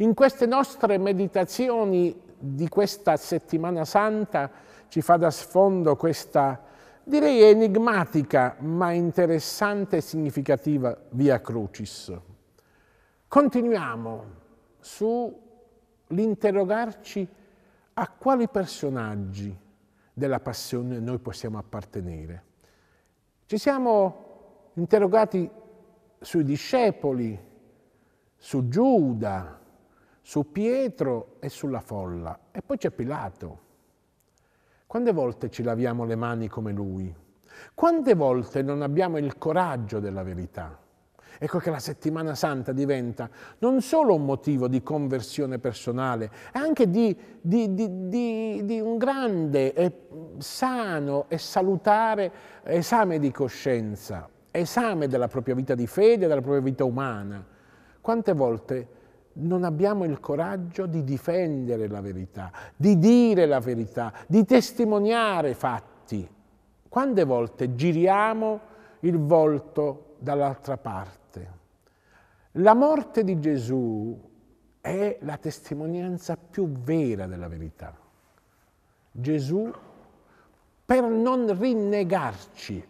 In queste nostre meditazioni di questa settimana santa ci fa da sfondo questa, direi enigmatica, ma interessante e significativa Via Crucis. Continuiamo sull'interrogarci a quali personaggi della passione noi possiamo appartenere. Ci siamo interrogati sui discepoli, su Giuda, su Pietro e sulla folla. E poi c'è Pilato. Quante volte ci laviamo le mani come lui? Quante volte non abbiamo il coraggio della verità? Ecco che la settimana santa diventa non solo un motivo di conversione personale, è anche di, di, di, di, un grande e sano e salutare esame di coscienza, esame della propria vita di fede, della propria vita umana. Quante volte non abbiamo il coraggio di difendere la verità, di dire la verità, di testimoniare fatti. Quante volte giriamo il volto dall'altra parte? La morte di Gesù è la testimonianza più vera della verità. Gesù, per non rinnegarci,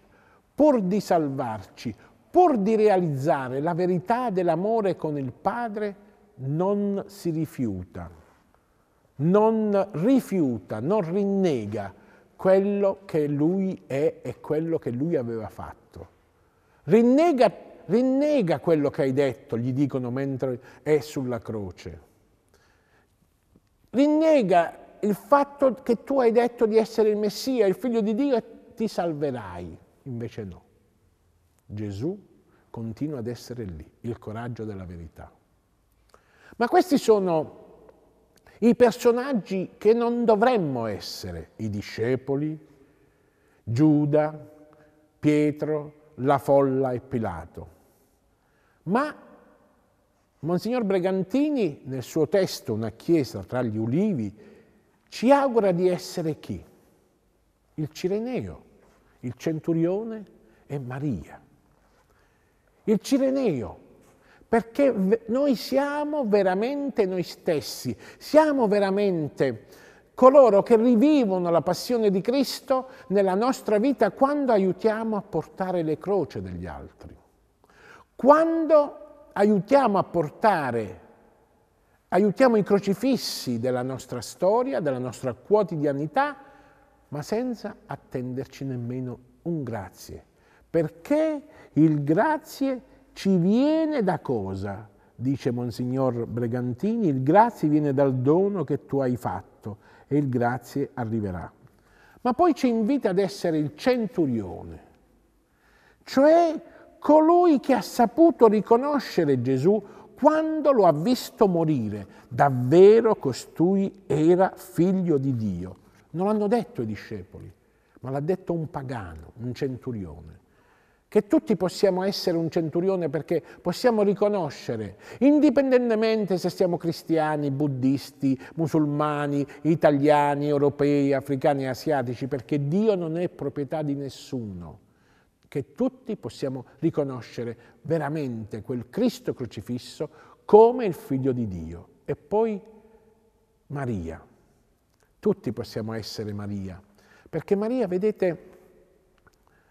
pur di salvarci, pur di realizzare la verità dell'amore con il Padre, non si rifiuta, non rifiuta, non rinnega quello che lui è e quello che lui aveva fatto. Rinnega, rinnega quello che hai detto, gli dicono mentre è sulla croce. Rinnega il fatto che tu hai detto di essere il Messia, il figlio di Dio, e ti salverai. Invece no. Gesù continua ad essere lì, il coraggio della verità. Ma questi sono i personaggi che non dovremmo essere, i discepoli, Giuda, Pietro, la folla e Pilato. Ma Monsignor Bregantini, nel suo testo Una chiesa tra gli ulivi, ci augura di essere chi? Il Cireneo, il centurione e Maria. Il Cireneo, perché noi siamo veramente noi stessi, siamo veramente coloro che rivivono la passione di Cristo nella nostra vita quando aiutiamo a portare le croce degli altri, quando aiutiamo a portare, aiutiamo i crocifissi della nostra storia, della nostra quotidianità, ma senza attenderci nemmeno un grazie, perché il grazie è ci viene da cosa? Dice Monsignor Bregantini, il grazie viene dal dono che tu hai fatto e il grazie arriverà. Ma poi ci invita ad essere il centurione, cioè colui che ha saputo riconoscere Gesù quando lo ha visto morire. Davvero costui era figlio di Dio. Non l'hanno detto i discepoli, ma l'ha detto un pagano, un centurione che tutti possiamo essere un centurione perché possiamo riconoscere, indipendentemente se siamo cristiani, buddisti, musulmani, italiani, europei, africani asiatici, perché Dio non è proprietà di nessuno, che tutti possiamo riconoscere veramente quel Cristo crocifisso come il figlio di Dio. E poi Maria. Tutti possiamo essere Maria, perché Maria, vedete,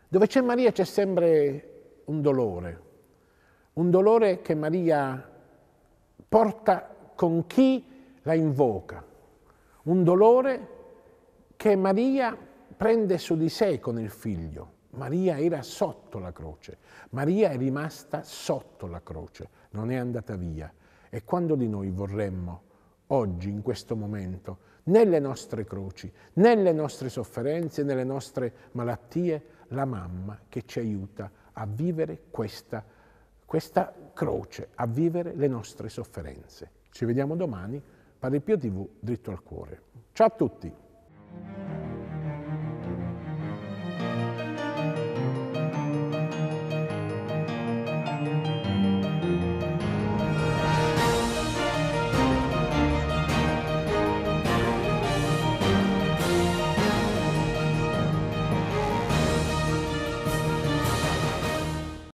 dove c'è Maria c'è sempre un dolore, un dolore che Maria porta con chi la invoca, un dolore che Maria prende su di sé con il figlio. Maria era sotto la croce, Maria è rimasta sotto la croce, non è andata via. E quando di noi vorremmo oggi, in questo momento, nelle nostre croci, nelle nostre sofferenze, nelle nostre malattie, la mamma che ci aiuta a vivere questa, questa croce, a vivere le nostre sofferenze. Ci vediamo domani, Padre Pio TV, dritto al cuore. Ciao a tutti!